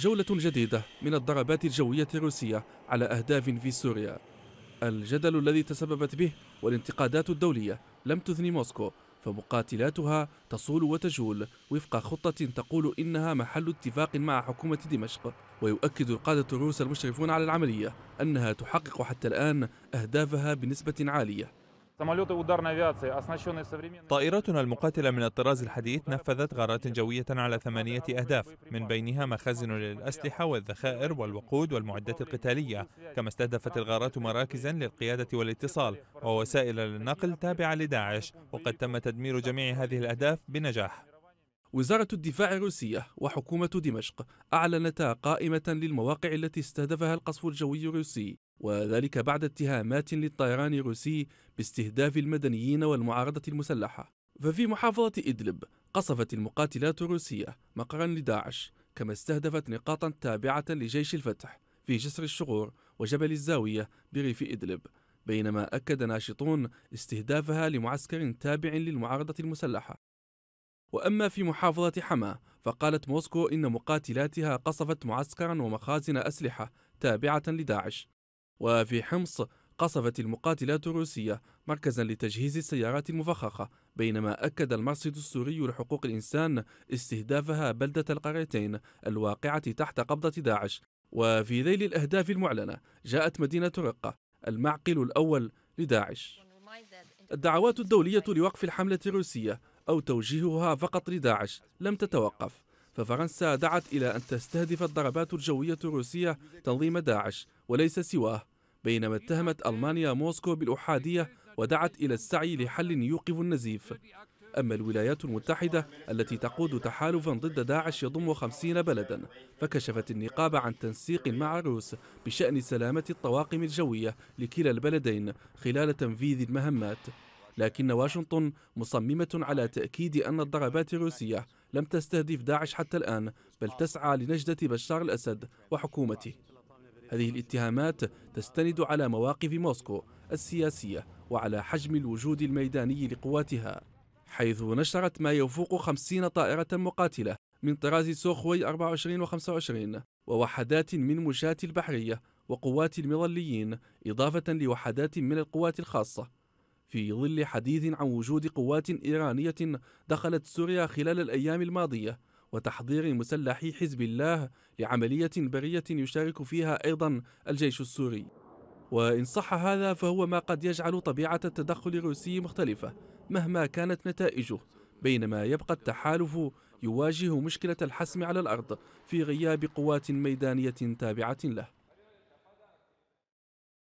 جولة جديدة من الضربات الجوية الروسية على أهداف في سوريا الجدل الذي تسببت به والانتقادات الدولية لم تثني موسكو فمقاتلاتها تصول وتجول وفق خطة تقول إنها محل اتفاق مع حكومة دمشق ويؤكد القادة الروس المشرفون على العملية أنها تحقق حتى الآن أهدافها بنسبة عالية طائراتنا المقاتلة من الطراز الحديث نفذت غارات جوية على ثمانية أهداف من بينها مخازن للأسلحة والذخائر والوقود والمعدات القتالية كما استهدفت الغارات مراكزا للقيادة والاتصال ووسائل للنقل تابعة لداعش وقد تم تدمير جميع هذه الأهداف بنجاح وزارة الدفاع الروسية وحكومة دمشق أعلنتا قائمة للمواقع التي استهدفها القصف الجوي الروسي وذلك بعد اتهامات للطيران الروسي باستهداف المدنيين والمعارضة المسلحة ففي محافظة إدلب قصفت المقاتلات الروسية مقرا لداعش كما استهدفت نقاطا تابعة لجيش الفتح في جسر الشغور وجبل الزاوية بريف إدلب بينما أكد ناشطون استهدافها لمعسكر تابع للمعارضة المسلحة وأما في محافظة حما فقالت موسكو إن مقاتلاتها قصفت معسكرا ومخازن أسلحة تابعة لداعش وفي حمص قصفت المقاتلات الروسية مركزا لتجهيز السيارات المفخخة بينما أكد المرصد السوري لحقوق الإنسان استهدافها بلدة القريتين الواقعة تحت قبضة داعش وفي ذيل الأهداف المعلنة جاءت مدينة رقة المعقل الأول لداعش الدعوات الدولية لوقف الحملة الروسية أو توجيهها فقط لداعش لم تتوقف ففرنسا دعت إلى أن تستهدف الضربات الجوية الروسية تنظيم داعش وليس سواه بينما اتهمت ألمانيا موسكو بالأحادية ودعت إلى السعي لحل يوقف النزيف أما الولايات المتحدة التي تقود تحالفا ضد داعش يضم خمسين بلدا فكشفت النقابة عن تنسيق مع الروس بشأن سلامة الطواقم الجوية لكلا البلدين خلال تنفيذ المهمات لكن واشنطن مصممة على تأكيد أن الضربات الروسية لم تستهدف داعش حتى الآن بل تسعى لنجدة بشار الأسد وحكومته هذه الاتهامات تستند على مواقف موسكو السياسية وعلى حجم الوجود الميداني لقواتها حيث نشرت ما يفوق 50 طائرة مقاتلة من طراز سوخوي 24 و 25 ووحدات من مشاة البحرية وقوات المظليين إضافة لوحدات من القوات الخاصة في ظل حديث عن وجود قوات إيرانية دخلت سوريا خلال الأيام الماضية وتحضير مسلحي حزب الله لعملية برية يشارك فيها أيضا الجيش السوري وإن صح هذا فهو ما قد يجعل طبيعة التدخل الروسي مختلفة مهما كانت نتائجه بينما يبقى التحالف يواجه مشكلة الحسم على الأرض في غياب قوات ميدانية تابعة له